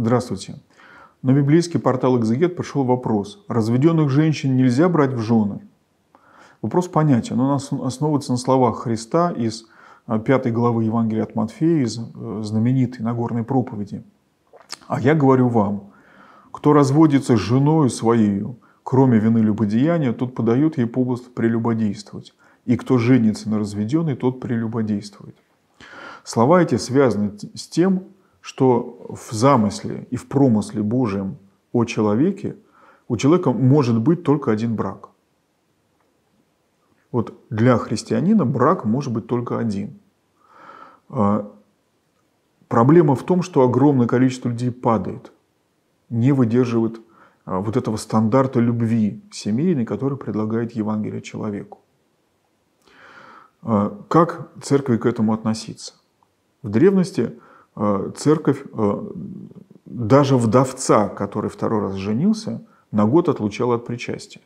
Здравствуйте. На библейский портал «Экзегет» пришел вопрос. Разведенных женщин нельзя брать в жены? Вопрос понятен. Он основывается на словах Христа из э, пятой главы Евангелия от Матфея, из э, знаменитой Нагорной проповеди. «А я говорю вам, кто разводится с женою своею, кроме вины любодеяния, тот подает ей повод прелюбодействовать. И кто женится на разведенной, тот прелюбодействует». Слова эти связаны с тем, что в замысле и в промысле Божьем о человеке у человека может быть только один брак. Вот для христианина брак может быть только один. А, проблема в том, что огромное количество людей падает, не выдерживает а, вот этого стандарта любви семейной, который предлагает Евангелие человеку. А, как церкви к этому относиться? В древности – Э, церковь э, даже вдовца, который второй раз женился, на год отлучала от причастия.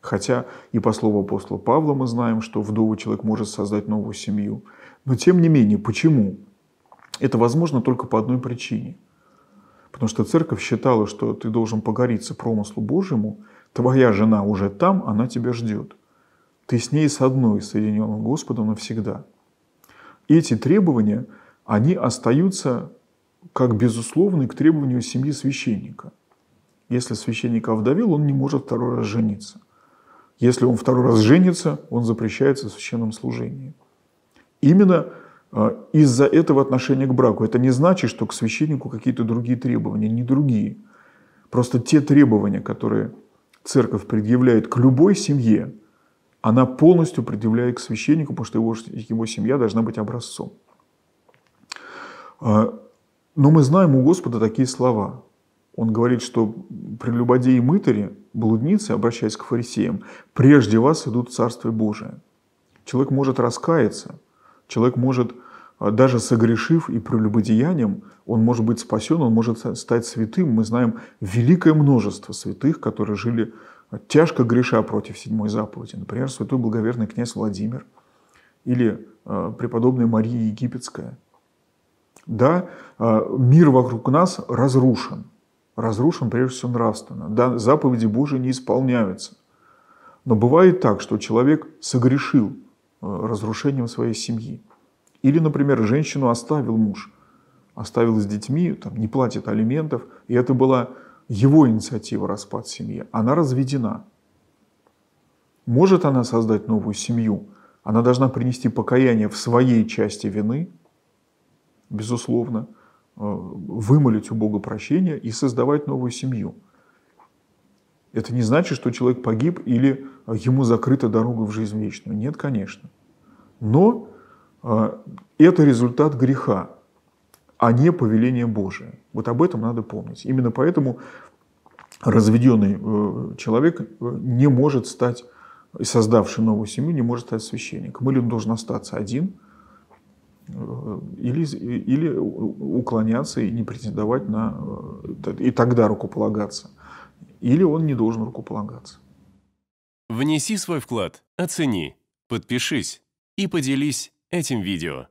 Хотя и по слову апостола Павла мы знаем, что вдовый человек может создать новую семью. Но тем не менее, почему? Это возможно только по одной причине. Потому что церковь считала, что ты должен погориться промыслу Божьему, твоя жена уже там, она тебя ждет. Ты с ней с одной соединен Господом навсегда. И эти требования – они остаются как безусловны к требованию семьи священника. Если священника овдовел, он не может второй раз жениться. Если он второй раз женится, он запрещается в священном служении. Именно э, из-за этого отношения к браку. Это не значит, что к священнику какие-то другие требования, не другие. Просто те требования, которые церковь предъявляет к любой семье, она полностью предъявляет к священнику, потому что его, его семья должна быть образцом. А, Но ну, мы знаем у Господа такие слова. Он говорит, что прелюбодеи и мытари, блудницы, обращаясь к фарисеям, прежде вас идут царство Божие. Человек может раскаяться, человек может, а, даже согрешив и прелюбодеянием, он может быть спасен, он может стать святым. Мы знаем великое множество святых, которые жили а, тяжко греша против седьмой заповеди. Например, святой благоверный князь Владимир или преподобная Мария Египетская – да, а, мир вокруг нас разрушен. Разрушен, прежде всего, нравственно. Да, заповеди Божии не исполняются. Но бывает так, что человек согрешил э, разрушением своей семьи. Или, например, женщину оставил муж, оставил с детьми, там, не платит алиментов, и это была его инициатива распад семьи. Она разведена. Может она создать новую семью? Она должна принести покаяние в своей части вины – безусловно, э, вымолить у Бога прощения и создавать новую семью. Это не значит, что человек погиб или э, ему закрыта дорога в жизнь вечную. Нет, конечно. Но э, это результат греха, а не повеление Божие. Вот об этом надо помнить. Именно поэтому разведенный человек не может стать, создавший новую семью, не может стать священником. Или он должен остаться один – Э, или, или уклоняться и не претендовать на... Э, и тогда рукополагаться. Или он не должен рукополагаться. Внеси свой вклад, оцени, подпишись и поделись этим видео.